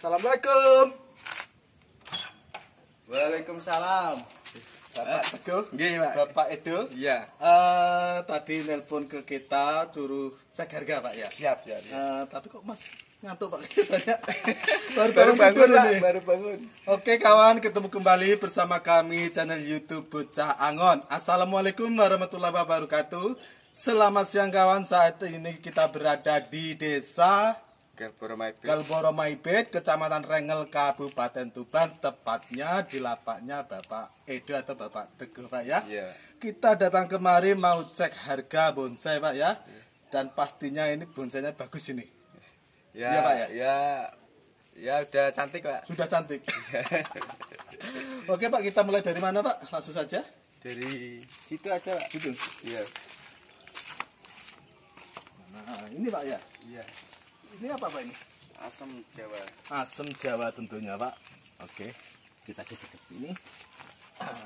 Assalamualaikum. Waalaikumsalam. Bapak Teguh, nggih, Pak. Bapak Edo. Iya. Uh, tadi nelpon ke kita suruh cek harga, Pak ya. Siap, siap. Ya. Uh, tapi kok Mas ngantuk Pak banyak. baru, baru bangun, bangun Pak, baru bangun. Oke, kawan, ketemu kembali bersama kami channel YouTube Bocah Angon. Assalamualaikum warahmatullahi wabarakatuh. Selamat siang kawan, saat ini kita berada di desa Kalboromaipet. Bed, Kecamatan Rengel, Kabupaten Tuban, tepatnya di lapaknya Bapak Edo atau Bapak Teguh, Pak ya. Iya. Kita datang kemari mau cek harga bonsai, Pak ya. Iya. Dan pastinya ini bonsainya bagus ini. Ya, ya Pak ya. Ya, ya udah cantik, Pak. Sudah cantik. Oke, Pak, kita mulai dari mana, Pak? Langsung saja. Dari situ aja, Pak. Situ. Iya. Nah, ini Pak ya. Iya ini apa pak ini asam jawa asam jawa tentunya pak oke kita geser ke sini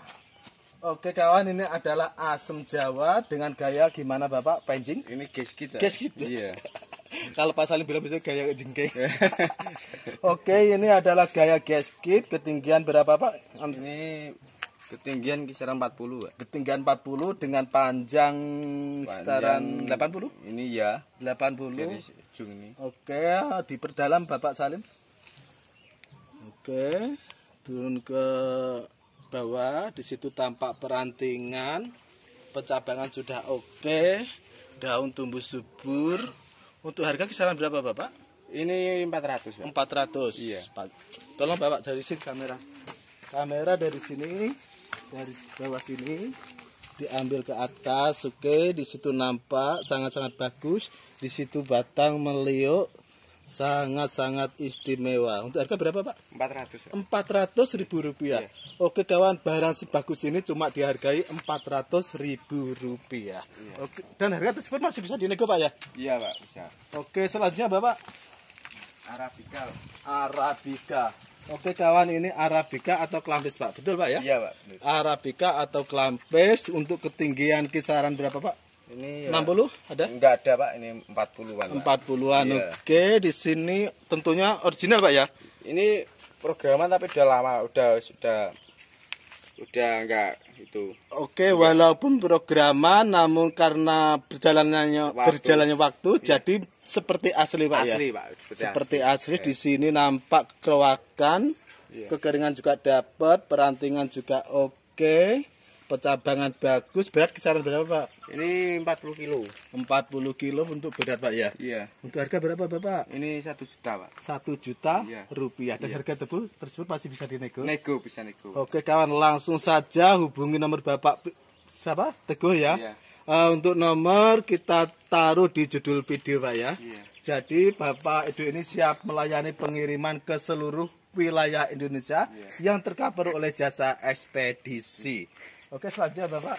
Oke kawan, ini adalah asam Jawa dengan gaya gimana Bapak? Pancing? Ini gas kita. Gas kita. Iya. Kalau Pak Salim bilang bisa gaya jengkeh. Oke, ini adalah gaya gas kit ketinggian berapa Pak? Ini ketinggian kisaran 40 Pak. Ketinggian 40 dengan panjang, panjang kisaran 80? Ini ya. 80. Jadi ujung ini. Oke, diperdalam Bapak Salim. Oke, turun ke bawah. Di situ tampak perantingan. Pecabangan sudah oke. Daun tumbuh subur. Untuk harga kisaran berapa Bapak? Ini 400 ya. 400 Iya Tolong Bapak dari sini kamera Kamera dari sini Dari bawah sini diambil ke atas oke okay. di situ nampak sangat-sangat bagus di situ batang meliuk sangat-sangat istimewa untuk harga berapa pak? empat ratus ribu rupiah yeah. oke kawan barang sebagus ini cuma dihargai empat ratus ribu rupiah yeah. oke dan harga tersebut masih bisa dinego pak ya? iya pak bisa oke selanjutnya bapak? Arabica Arabica Oke kawan, ini Arabica atau Klampis Pak, betul Pak ya? Iya Pak. Betul. Arabica atau Klampis untuk ketinggian kisaran berapa Pak? Ini ya, 60 ada? Enggak ada Pak, ini 40-an. 40-an. Iya. Oke, di sini tentunya original Pak ya? Ini programan tapi udah lama, udah sudah udah enggak itu. Oke, okay, walaupun programan namun karena berjalannya waktu. berjalannya waktu ya. jadi seperti asli Pak ya? asli, ya. Pak, seperti asli, asli. Ya. di iya. sini nampak kerowakan, ya. kekeringan juga dapat, perantingan juga oke, okay, pecabangan bagus. Berat kisaran berapa Pak? Ini 40 kilo. 40 kilo untuk berat Pak ya? Iya. Untuk harga berapa Bapak? Ini satu juta Pak. Satu juta iya. rupiah. Dan iya. harga tebu tersebut pasti bisa dinego? Nego, bisa nego. Oke kawan, langsung saja hubungi nomor Bapak siapa? Teguh ya? Iya. Uh, untuk nomor kita taruh di judul video Pak ya? Iya. Jadi Bapak Edu ini siap melayani pengiriman ke seluruh wilayah Indonesia iya. yang tercover oleh jasa ekspedisi. Iya. Oke selanjutnya Bapak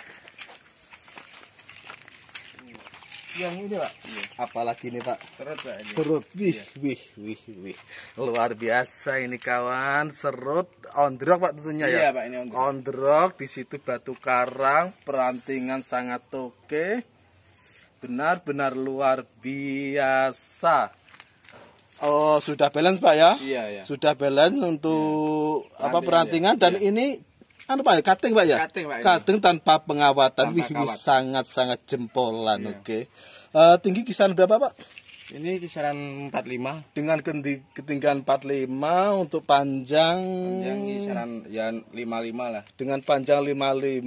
yang ini pak iya. apalagi ini pak serut pak ini. serut wih iya. wih wih wih luar biasa ini kawan serut ondrok pak tentunya ya? iya, ya pak ini ondrok, ondrok di situ batu karang perantingan sangat oke benar-benar luar biasa Oh sudah balance pak ya? Iya, iya. Sudah balance untuk iya. apa perantingan iya. dan iya. iya. ini anu Pak ya, Pak ya. kating, Pak, kating tanpa pengawatan tanpa wih ini sangat-sangat jempolan, iya. oke. Okay. Uh, eh, tinggi kisaran berapa, Pak? Ini kisaran 45 dengan ketinggian 45 untuk panjang panjang kisaran ya 55 lah. Dengan panjang 55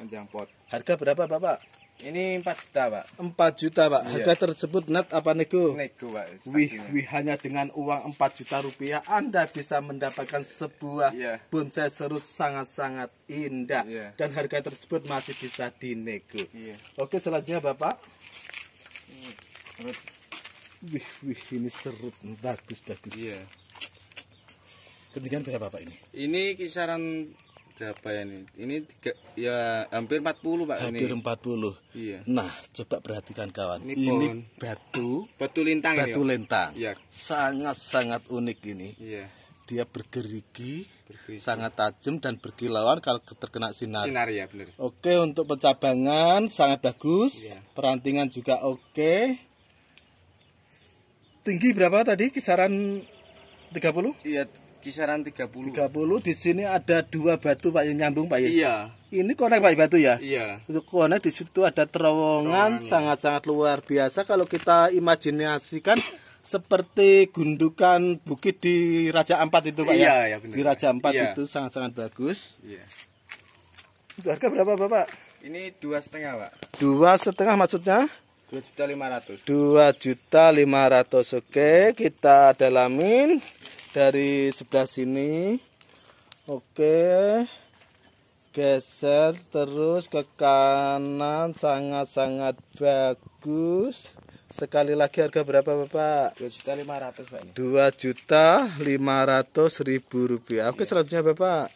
panjang pot. Harga berapa, Bapak? Ini 4 juta, Pak. 4 juta, Pak. Iya. Harga tersebut net apa nego? Nego, Pak. Wih, wih, hanya dengan uang 4 juta rupiah Anda bisa mendapatkan sebuah iya. bonsai serut sangat-sangat indah iya. dan harga tersebut masih bisa dinego. Iya. Oke, selanjutnya Bapak. Serut. Wih, wih, ini serut bagus, bagus. Iya. Ketinggian berapa, Pak ini? Ini kisaran berapa ya ini? Ini tiga, ya hampir 40 pak. Hampir ini. 40. Iya. Nah coba perhatikan kawan. Ini, ini batu. Batu lintang. Batu lintang. Iya. Sangat sangat unik ini. Iya. Dia bergerigi, bergerigi, sangat tajam dan berkilauan kalau terkena sinar. Sinar ya benar. Oke untuk pencabangan sangat bagus. Iya. Perantingan juga oke. Tinggi berapa tadi? Kisaran 30? Iya kisaran 30. 30 di sini ada dua batu Pak yang nyambung Pak ya. Iya. Ini konek Pak ya, batu ya? Iya. Untuk konek di situ ada terowongan ya. sangat-sangat luar biasa kalau kita imajinasikan seperti gundukan bukit di Raja Ampat itu Pak ya? iya, ya. Iya, benar. Di Raja Ampat iya. itu sangat-sangat bagus. Iya. itu harga berapa Bapak? Ini dua setengah Pak. Dua setengah maksudnya? Dua juta lima ratus. Dua juta lima ratus. Oke, kita dalamin dari sebelah sini oke geser terus ke kanan sangat-sangat bagus sekali lagi harga berapa bapak? Dua juta lima ratus pak. Dua juta lima ribu rupiah. Oke iya. selanjutnya bapak.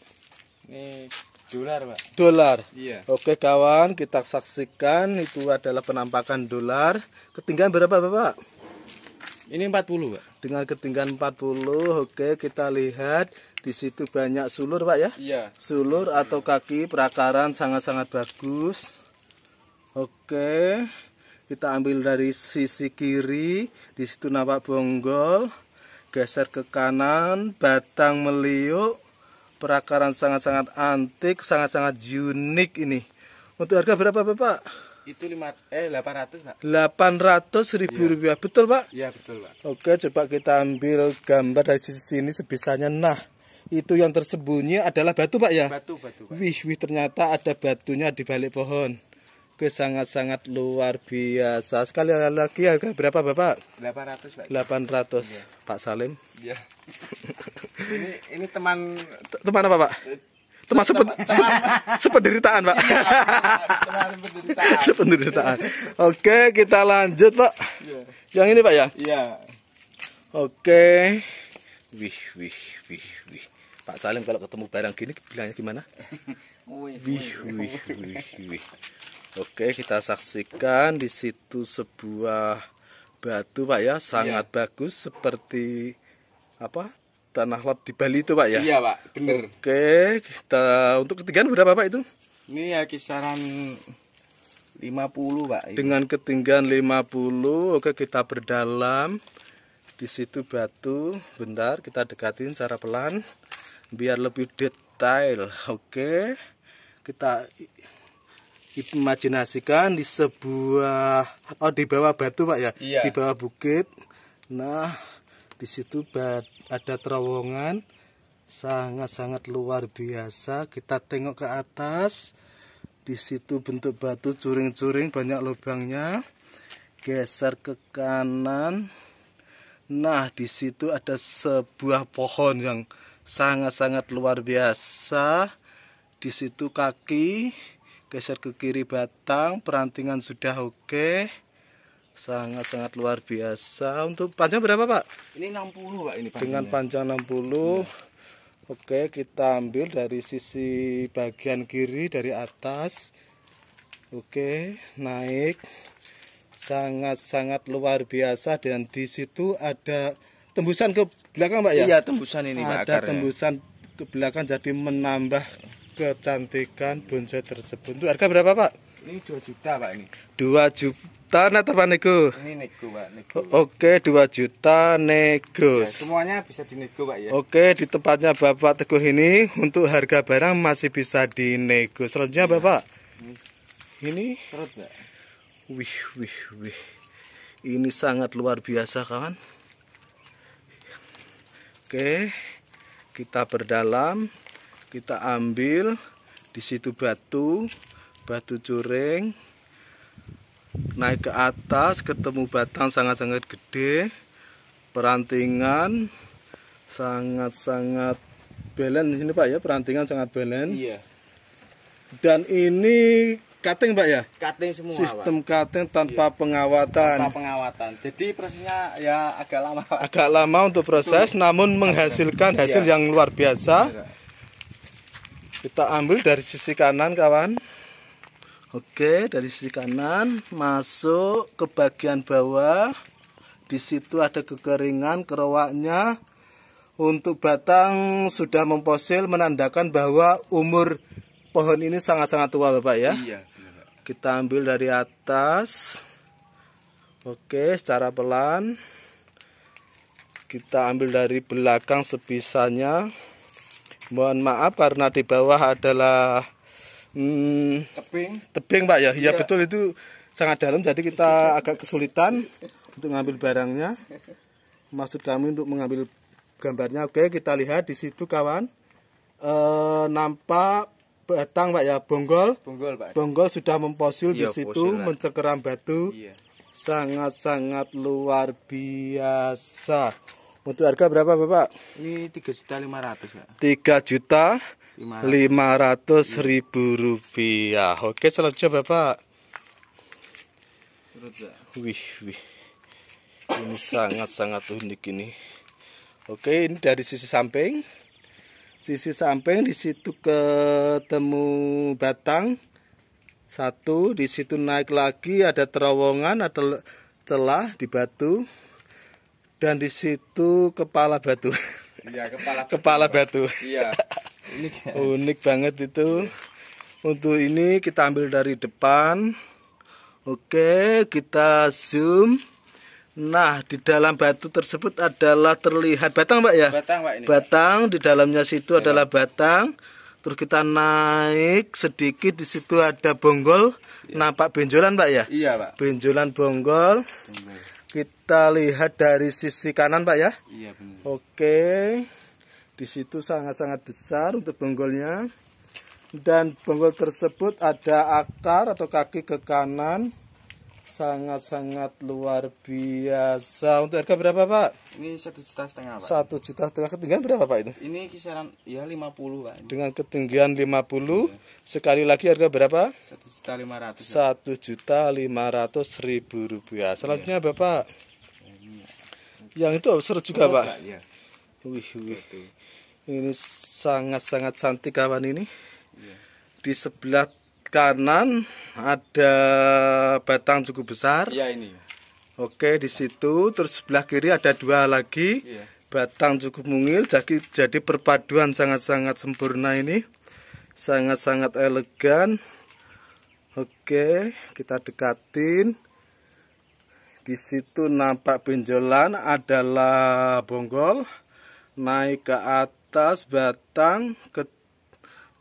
Ini dolar pak. Dolar. Iya. Oke kawan kita saksikan itu adalah penampakan dolar. Ketinggian berapa bapak? Ini 40, Pak. Dengan ketinggian 40, oke, kita lihat di situ banyak sulur, Pak ya? Iya. Sulur atau kaki perakaran sangat-sangat bagus. Oke. Kita ambil dari sisi kiri, di situ nampak bonggol. Geser ke kanan, batang meliuk. Perakaran sangat-sangat antik, sangat-sangat unik ini. Untuk harga berapa, Bapak? itu lima eh delapan ratus pak delapan ratus ribu ya. rupiah betul pak iya betul pak oke coba kita ambil gambar dari sisi sini sebisanya nah itu yang tersembunyi adalah batu pak ya batu batu pak. wih wih ternyata ada batunya di balik pohon oke sangat-sangat luar biasa sekali lagi harga berapa bapak delapan ratus pak delapan ratus iya. pak Salim iya ini ini teman teman apa pak eh, termasuk se, sependeritaan pak iya, sependeritaan. oke kita lanjut pak iya. yang ini pak ya iya oke wih wih wih wih Pak Salim kalau ketemu barang gini bilangnya gimana wih wih wih wih oke kita saksikan di situ sebuah batu pak ya sangat iya. bagus seperti apa Tanah Lot di Bali itu Pak ya? Iya Pak, bener. Oke, kita untuk ketinggian berapa Pak itu? Ini ya kisaran 50 Pak. Ini. Dengan ketinggian 50, oke kita berdalam. Di situ batu, bentar kita dekatin secara pelan biar lebih detail. Oke. Kita imajinasikan di sebuah oh di bawah batu Pak ya, iya. di bawah bukit. Nah, di situ batu ada terowongan sangat-sangat luar biasa kita tengok ke atas di situ bentuk batu curing-curing banyak lubangnya geser ke kanan nah di situ ada sebuah pohon yang sangat-sangat luar biasa di situ kaki geser ke kiri batang perantingan sudah oke okay sangat-sangat luar biasa untuk panjang berapa pak? ini 60 pak ini panjangnya. dengan panjang 60 ya. oke kita ambil dari sisi bagian kiri dari atas oke naik sangat-sangat luar biasa dan di situ ada tembusan ke belakang pak ya? iya tembusan ini ada akarnya. tembusan ke belakang jadi menambah kecantikan bonsai tersebut. Itu harga berapa, Pak? Ini 2 juta, Pak ini. dua juta juta nak apa nego? Ini nego Pak, nego. Oke, dua juta nego. Ya, semuanya bisa dinego Pak ya. Oke, di tempatnya Bapak Teguh ini untuk harga barang masih bisa dinego. Selanjutnya ya. Bapak. Ini serut Pak. Wih, wih, wih. Ini sangat luar biasa kawan. Oke. Kita berdalam, kita ambil di situ batu, batu curing naik ke atas ketemu batang sangat-sangat gede perantingan sangat-sangat balance ini pak ya perantingan sangat balance iya. dan ini cutting pak ya cutting semua sistem pak. cutting tanpa iya. pengawatan tanpa pengawatan jadi prosesnya ya agak lama pak. agak lama untuk proses Tuh. namun menghasilkan hasil iya. yang luar biasa iya. kita ambil dari sisi kanan kawan Oke, dari sisi kanan masuk ke bagian bawah. Di situ ada kekeringan kerowaknya. Untuk batang sudah memposil menandakan bahwa umur pohon ini sangat-sangat tua, Bapak ya. Iya. Kita ambil dari atas. Oke, secara pelan. Kita ambil dari belakang sebisanya. Mohon maaf karena di bawah adalah hmm, tebing tebing pak ya iya, iya betul itu sangat dalam jadi kita agak kesulitan untuk mengambil barangnya maksud kami untuk mengambil gambarnya oke kita lihat di situ kawan e, nampak batang pak ya bonggol bonggol pak bonggol sudah memposil iya, di situ mencekeram batu iya. sangat-sangat luar biasa untuk harga berapa bapak ini tiga juta lima ratus tiga juta 500 ribu rupiah oke selanjutnya bapak wih wih ini sangat-sangat unik ini oke ini dari sisi samping sisi samping di situ ketemu batang satu di situ naik lagi ada terowongan ada celah di batu dan di situ kepala batu iya kepala kepala batu iya unik, ya. unik banget itu untuk ini kita ambil dari depan oke kita zoom Nah, di dalam batu tersebut adalah terlihat batang, Pak ya? Batang, Pak ini. Batang di dalamnya situ ya, adalah batang. Terus kita naik sedikit di situ ada bonggol. Ya. Nampak benjolan, Pak ya? Iya, Pak. Benjolan bonggol. Benjol. Kita lihat dari sisi kanan, Pak ya? Iya, benar. Oke di situ sangat-sangat besar untuk bonggolnya. Dan bonggol tersebut ada akar atau kaki ke kanan. Sangat-sangat luar biasa. Untuk harga berapa Pak? Ini satu juta setengah Pak. Satu juta setengah ketinggian berapa Pak itu? Ini kisaran ya 50 Pak. Dengan ketinggian 50. Ya. Sekali lagi harga berapa? Satu juta lima ratus. Satu juta lima ratus ribu rupiah. Selanjutnya iya. Bapak. Iya. Yang itu seru juga, Pak. Iya. Wih, wih. Ini sangat-sangat cantik kawan ini. Iya. Di sebelah kanan ada batang cukup besar. Ya ini. Oke, di situ terus sebelah kiri ada dua lagi. iya. Batang cukup mungil jadi jadi perpaduan sangat-sangat sempurna ini. Sangat-sangat elegan. Oke, kita dekatin. Di situ nampak benjolan adalah bonggol naik ke atas atas batang ke,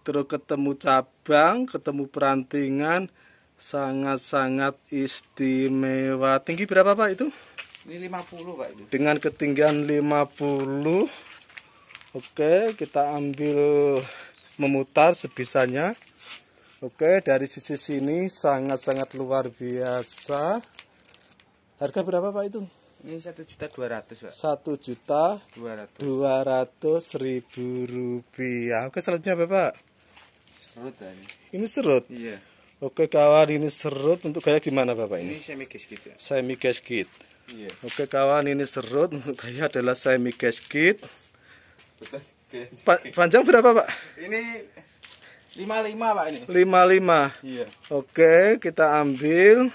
terus ketemu cabang ketemu perantingan sangat-sangat istimewa tinggi berapa pak itu ini 50 pak itu dengan ketinggian 50 oke kita ambil memutar sebisanya oke dari sisi sini sangat-sangat luar biasa harga berapa pak itu ini satu juta dua ratus pak. Satu juta dua ratus ribu rupiah. Oke selanjutnya apa pak? Serut ini. Ini serut. Iya. Oke kawan ini serut untuk kayak gimana bapak ini? Ini semi gasket, kit. Ya? Semi gasket. Iya. Oke kawan ini serut untuk kayak adalah semi gasket. Pa panjang berapa pak? Ini lima lima pak ini. Lima lima. Iya. Oke kita ambil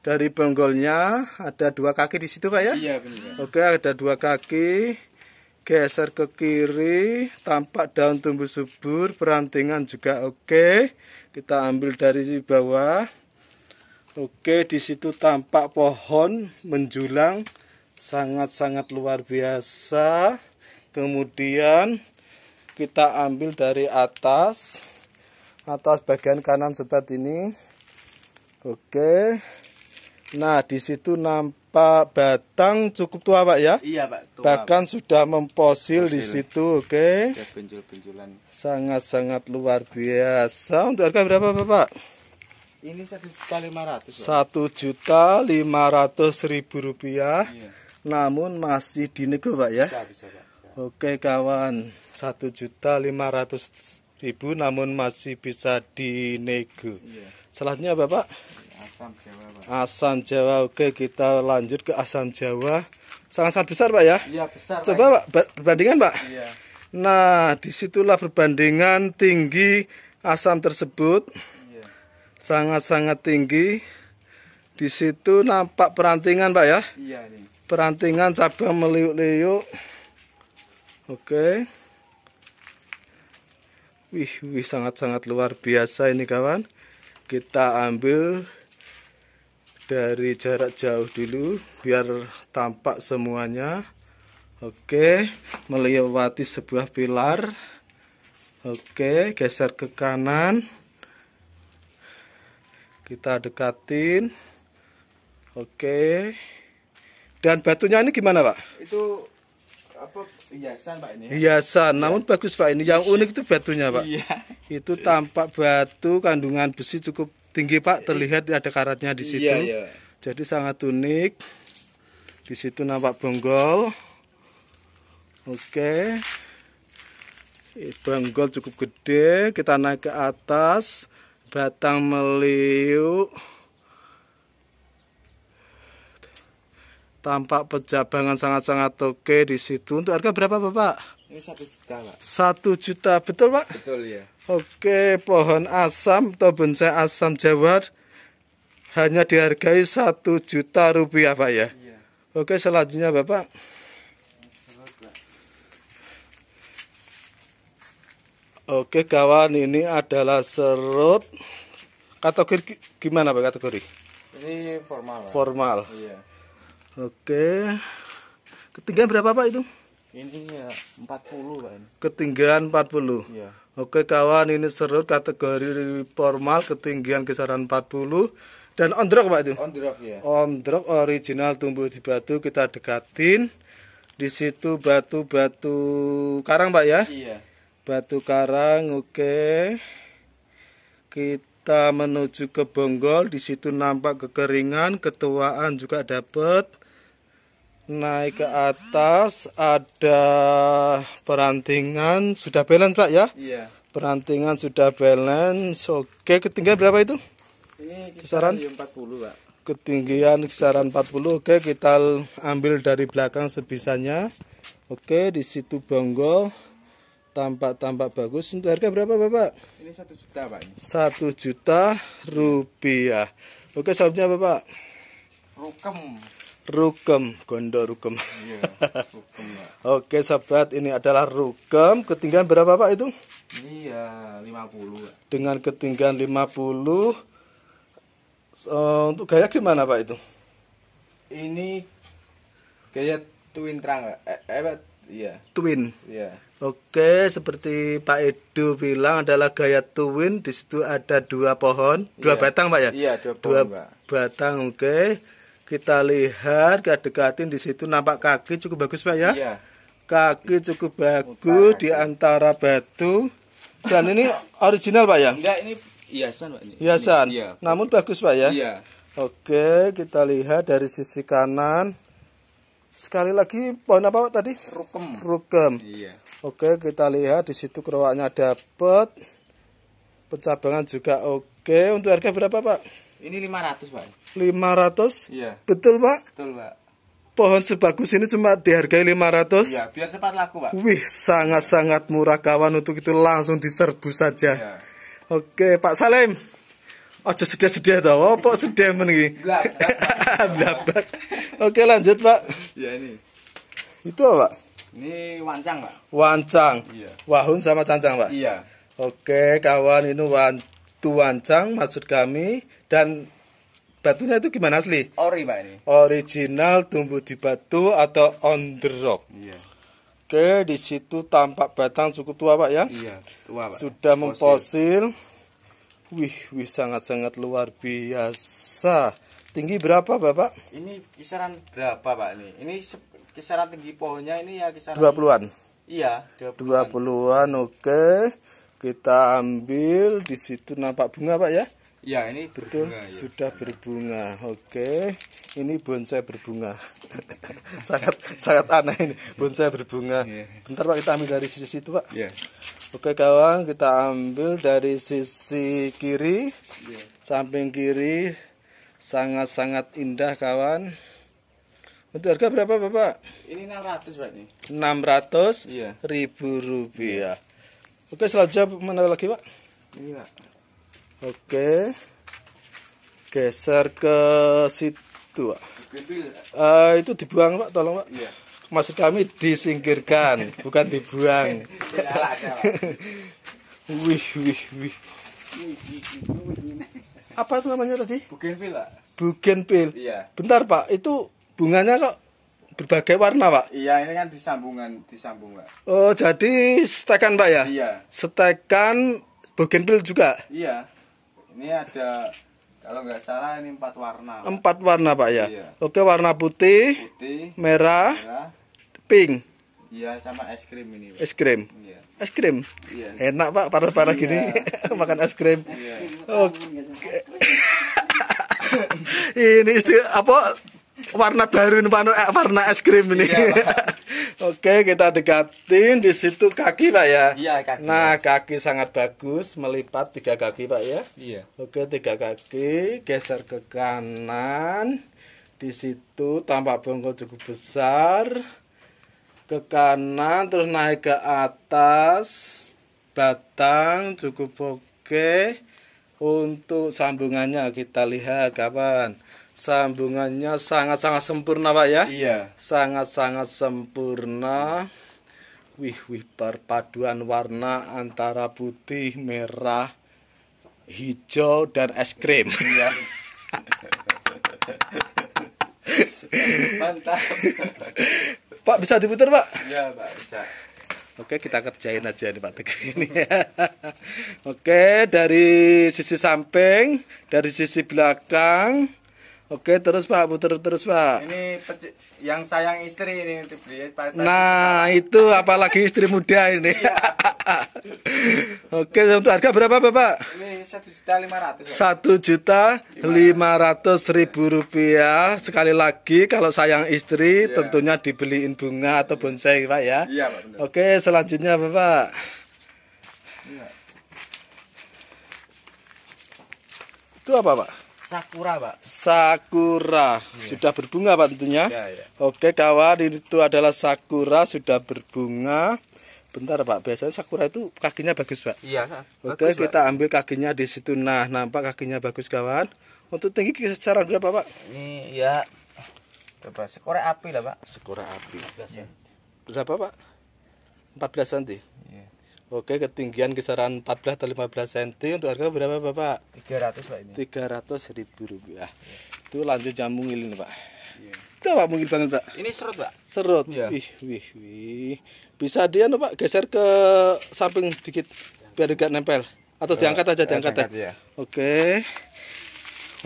dari bonggolnya ada dua kaki di situ pak ya? Iya benar. Oke ada dua kaki, geser ke kiri, tampak daun tumbuh subur, perantingan juga oke. Kita ambil dari bawah. Oke di situ tampak pohon menjulang, sangat-sangat luar biasa. Kemudian kita ambil dari atas, atas bagian kanan sobat ini. Oke. Nah, di situ nampak batang cukup tua, Pak ya? Iya, Pak. Tua, Bahkan sudah memposil di situ, oke? Okay? benjol-benjolan. Sangat-sangat luar biasa. Untuk harga berapa, Bapak? Ini satu juta lima ratus. Satu juta lima ribu rupiah. Iya. Namun masih dinego, Pak ya? Bisa, bisa, Pak. Oke, kawan. Satu juta lima ratus ribu, namun masih bisa dinego. Iya. Selanjutnya, Bapak. Asam Jawa, Pak. Asam Jawa. Oke, kita lanjut ke asam Jawa. Sangat-sangat besar, Pak ya? Iya, besar. Coba, Pak, Pak perbandingan, Pak. Iya. Nah, disitulah perbandingan tinggi asam tersebut. Sangat-sangat iya. tinggi. Di situ nampak perantingan, Pak ya? Iya, nih. Perantingan cabang meliuk-liuk. Oke. Wih, wih sangat-sangat luar biasa ini kawan. Kita ambil dari jarak jauh dulu biar tampak semuanya oke melewati sebuah pilar oke geser ke kanan kita dekatin oke dan batunya ini gimana pak? itu apa hiasan pak ini ya? hiasan ya. namun bagus pak ini yang unik itu batunya pak iya. itu tampak batu kandungan besi cukup tinggi Pak, iya, iya. terlihat ada karatnya di iya, situ. Iya, iya. Jadi sangat unik. Di situ nampak bonggol. Oke. Eh, bonggol cukup gede, kita naik ke atas. Batang meliuk. Tampak pejabangan sangat-sangat oke di situ. Untuk harga berapa, Bapak? Ini satu juta pak. Satu juta betul pak? Betul ya. Oke pohon asam atau bonsai asam jawa hanya dihargai satu juta rupiah pak ya. Iya. Oke selanjutnya bapak. Oke kawan ini adalah serut kategori gimana pak kategori? Ini formal. Formal. Iya. Oke. Ketinggian berapa pak itu? ini ya 40 kan ketinggian 40 ya. oke kawan ini serut kategori formal ketinggian kisaran 40 dan ondrok pak itu ondrok ya ondrok original tumbuh di batu kita dekatin di situ batu-batu karang pak ya iya batu karang oke kita menuju ke bonggol di situ nampak kekeringan ketuaan juga dapat naik ke atas ada perantingan sudah balance pak ya iya perantingan sudah balance oke ketinggian berapa itu ini kisaran, 40 pak ketinggian kisaran 40 oke kita ambil dari belakang sebisanya oke di situ bonggol tampak-tampak bagus untuk harga berapa bapak ini satu juta pak satu juta rupiah oke selanjutnya bapak rukem Rukem, gondok rukem. Yeah, rukem Oke sahabat, ini adalah rukem. Ketinggian berapa pak itu? Iya, 50. puluh. Dengan ketinggian 50. so, eh, untuk gaya gimana pak itu? Ini gaya twin terang, eh, eh, iya. Twin. Iya. Oke, seperti Pak Edu bilang adalah gaya twin. Di situ ada dua pohon, dua yeah. batang pak ya? Iya, dua pohon. Dua pak. batang, oke. Okay kita lihat kita dekatin di situ nampak kaki cukup bagus pak ya iya. kaki cukup bagus Utara, di antara batu dan ini original pak ya enggak ini hiasan pak hiasan ini, iya. namun bagus pak ya iya. oke kita lihat dari sisi kanan sekali lagi pohon apa pak, tadi rukem rukem iya. oke kita lihat di situ kerowaknya dapat pencabangan juga oke untuk harga berapa pak ini 500, Pak. 500? Iya. Betul, Pak? Betul, Pak. Pohon sebagus ini cuma dihargai 500? Iya, biar cepat laku, Pak. Wih, sangat-sangat murah kawan untuk itu langsung diserbu saja. Iya. Oke, Pak Salim. Ojo sedih-sedih tau, apa sedih men iki? Blabak. Oke, lanjut, Pak. Iya, ini. Itu apa, Pak? Ini wancang, Pak. Wancang. Iya. Wahun sama cancang, Pak. Iya. Oke, kawan, ini wan... wancang maksud kami dan batunya itu gimana asli? Ori pak ini. Original tumbuh di batu atau on the rock. Iya. Oke, di situ tampak batang cukup tua pak ya. Iya, tua pak. Sudah Fosil. memposil. Wih, wih sangat-sangat luar biasa. Tinggi berapa bapak? Ini kisaran berapa pak ini? Ini kisaran tinggi pohonnya ini ya kisaran. Dua puluhan. Iya, dua puluhan. oke. Kita ambil di situ nampak bunga pak ya. Ya, ini betul ya. sudah berbunga. Oke. Ini bonsai berbunga. sangat sangat aneh ini, bonsai berbunga. Iya. Bentar Pak kita ambil dari sisi situ, Pak. Ya. Oke, kawan, kita ambil dari sisi kiri. Ya. Samping kiri sangat-sangat indah, kawan. Untuk harga berapa, Bapak? Ini 600, Pak, ini. 600 ya. ribu rupiah. Oke, selanjutnya mana lagi, Pak? Ini, Pak. Oke. Geser ke situ, Pak. Uh, itu dibuang, Pak, tolong, Pak. Iya. Maksud kami disingkirkan, bukan dibuang. wih, wih, wih. Apa itu namanya tadi? Bugenvil, Pak. Bugenvil. Iya. Bentar, Pak. Itu bunganya kok berbagai warna, Pak? Iya, ini kan disambungan, disambung, Pak. Oh, jadi setekan, Pak ya? Iya. Setekan Bougainville juga? Iya. Ini ada kalau nggak salah ini empat warna. Empat warna pak ya. Iya. Oke warna putih, putih merah, merah, pink. Iya sama es krim ini. Pak. Es krim. Iya. Es krim. Iya. Enak pak parah parah iya. gini makan es krim. Iya. Oke. ini istri apa warna baru warna, eh, warna es krim ini. Iya, Oke, kita dekatin di situ kaki Pak ya. Iya, kaki. Nah, kaki sangat bagus, melipat tiga kaki Pak ya. Iya. Oke, tiga kaki, geser ke kanan. Di situ tampak bongkok cukup besar. Ke kanan terus naik ke atas. Batang cukup oke. Untuk sambungannya kita lihat kapan. Sambungannya sangat-sangat sempurna, Pak ya. Iya. Sangat-sangat sempurna. Wih, wih perpaduan warna antara putih, merah, hijau dan es krim. Iya. Mantap. Pak bisa diputar, Pak? Iya, Pak, bisa. Oke, kita kerjain aja nih Pak Teguh ini. Oke, dari sisi samping, dari sisi belakang, Oke, terus Pak, putar terus Pak. Ini yang sayang istri ini Nah, itu apalagi istri muda ini. Iya. Oke, untuk harga berapa Bapak? Ini satu juta lima ratus. Satu juta lima ratus ribu rupiah. Sekali lagi, kalau sayang istri, ya. tentunya dibeliin bunga atau iya. bonsai Pak ya. Iya Pak. Oke, selanjutnya Bapak. Ya. Itu apa Pak? sakura pak sakura iya. sudah berbunga pak tentunya iya, iya. oke kawan itu adalah sakura sudah berbunga bentar pak biasanya sakura itu kakinya bagus pak iya oke bagus, kita ambil kakinya di situ nah nampak kakinya bagus kawan untuk tinggi secara berapa pak ini ya berapa sekore api lah pak sekore api ya. berapa pak 14 nanti iya. Oke, ketinggian kisaran 14 atau 15 cm untuk harga berapa, Bapak? 300, Pak ini. 300 ribu rupiah. Ya. Itu lanjut jambung ini Pak. Iya. Itu Pak mungkin banget, Pak. Ini serut, Pak. Serut. Ya. Wih, wih, wih. Bisa dia no, Pak geser ke samping dikit biar tidak nempel atau oh, diangkat aja, iya, diangkat, diangkat ya. Iya. Oke.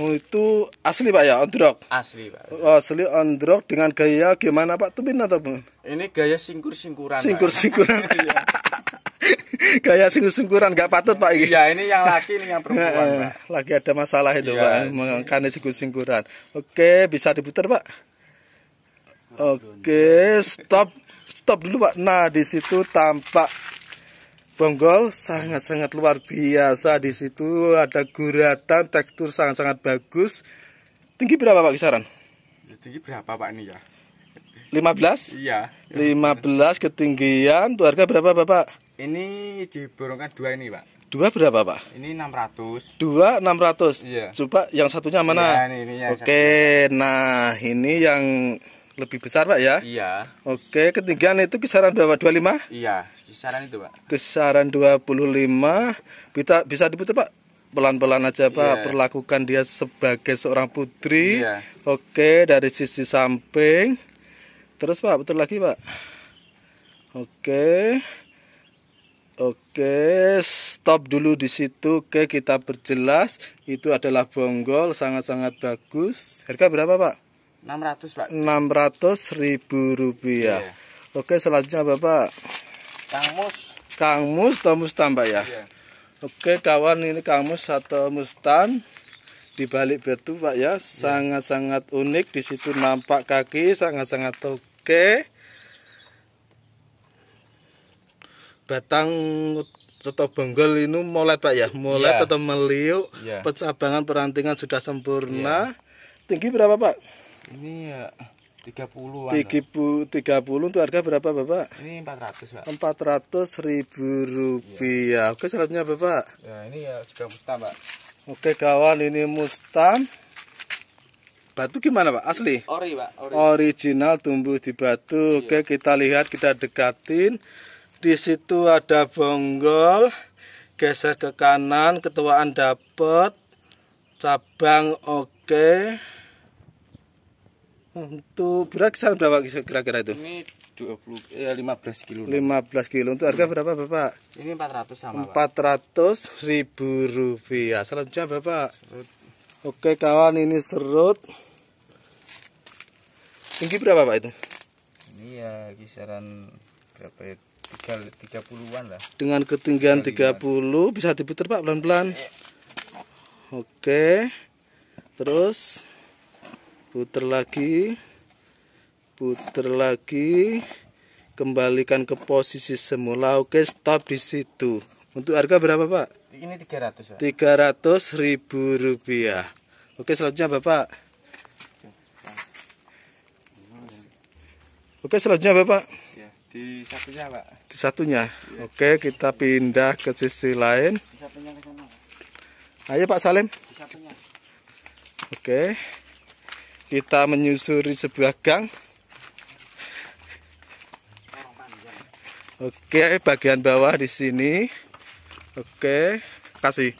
Oh itu asli pak ya ondrok. Asli pak. Oh, asli on dengan gaya gimana pak? Tumin atau bung? Ini gaya singkur singkuran. Singkur singkuran. Gaya sungguh sungguhan nggak patut Pak ini. Iya, ini yang laki ini yang perempuan, eh, Pak. Lagi ada masalah itu, ya, Pak, iya. mengenai sungguh sungguhan Oke, bisa diputar, Pak. Oke, stop. Stop dulu, Pak. Nah, di situ tampak bonggol sangat-sangat luar biasa. Di situ ada guratan, tekstur sangat-sangat bagus. Tinggi berapa, Pak, kisaran? Ya, tinggi berapa, Pak, ini ya? 15? Iya. 15 ketinggian. Itu harga berapa, Bapak? Ini diborongkan dua ini, Pak. Dua berapa, Pak? Ini 600. Dua 600. Iya. Coba yang satunya mana? Iya, ini, ini Oke, satunya. nah ini yang lebih besar, Pak ya? Iya. Oke, ketinggian itu kisaran berapa? 25? Iya, kisaran itu, Pak. Kisaran 25. Bisa bisa diputar, Pak? pelan-pelan aja Pak yeah. perlakukan dia sebagai seorang putri yeah. oke dari sisi samping terus Pak betul lagi Pak oke Oke, stop dulu di situ. Oke, kita perjelas. Itu adalah bonggol, sangat-sangat bagus. Harga berapa, Pak? 600, Pak. 600 ribu rupiah. Yeah. Oke, selanjutnya Bapak. Kang Mus. Kang Mus atau Mustan, Pak ya? Yeah. Oke, kawan ini Kang Mus atau Mustan di balik batu, Pak ya. Iya. Sangat-sangat yeah. unik. Di situ nampak kaki, sangat-sangat oke. Okay. batang atau bonggol ini mulai pak ya mulai yeah. atau meliuk yeah. pecabangan perantingan sudah sempurna yeah. tinggi berapa pak ini ya puluh, tiga puluh itu harga berapa bapak ini 400 pak 400 ribu rupiah yeah. oke syaratnya bapak ya ini ya juga mustam pak oke kawan ini mustam batu gimana pak asli ori pak ori. original tumbuh di batu yeah. oke kita lihat kita dekatin di situ ada bonggol geser ke kanan ketuaan dapet cabang oke okay. untuk berat kisaran berapa kira-kira itu ini 20 eh, 15 kilo 15 kilo untuk harga berapa bapak ini 400 sama 400 ribu rupiah selanjutnya bapak serut. oke kawan ini serut tinggi berapa pak itu ini ya kisaran berapa itu ya? 30-an lah. Dengan ketinggian 30 bisa diputar Pak pelan-pelan. Oke. Terus putar lagi. Putar lagi. Kembalikan ke posisi semula. Oke, stop di situ. Untuk harga berapa, Pak? Ini 300, Pak. 300 ribu rupiah. Oke, selanjutnya Bapak. Oke, selanjutnya Bapak. Iya, di satunya, Pak satunya. Oke, kita pindah ke sisi lain. Ayo Pak Salim. Oke. Kita menyusuri sebuah gang. Oke, bagian bawah di sini. Oke, kasih.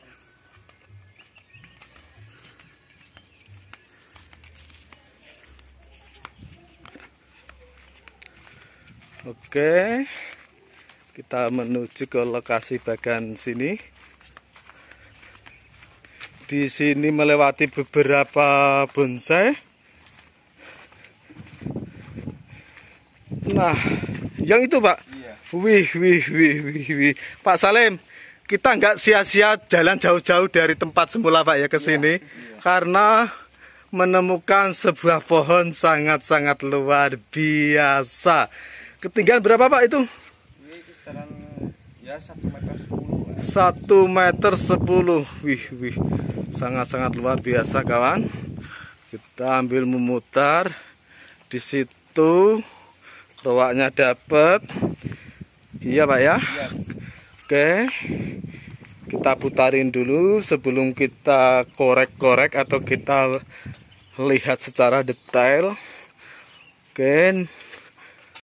Oke kita menuju ke lokasi bagian sini di sini melewati beberapa bonsai nah yang itu pak iya. wih wih wih wih wih pak Salim kita nggak sia-sia jalan jauh-jauh dari tempat semula pak ya ke iya, sini iya, iya. karena menemukan sebuah pohon sangat-sangat luar biasa ketinggian berapa pak itu 1 ya, satu meter sepuluh. Eh. Satu wih wih, sangat-sangat luar biasa kawan. Kita ambil memutar di situ kerwaknya dapat, iya pak ya. Iya. Oke, kita putarin dulu sebelum kita korek-korek atau kita lihat secara detail. Oke,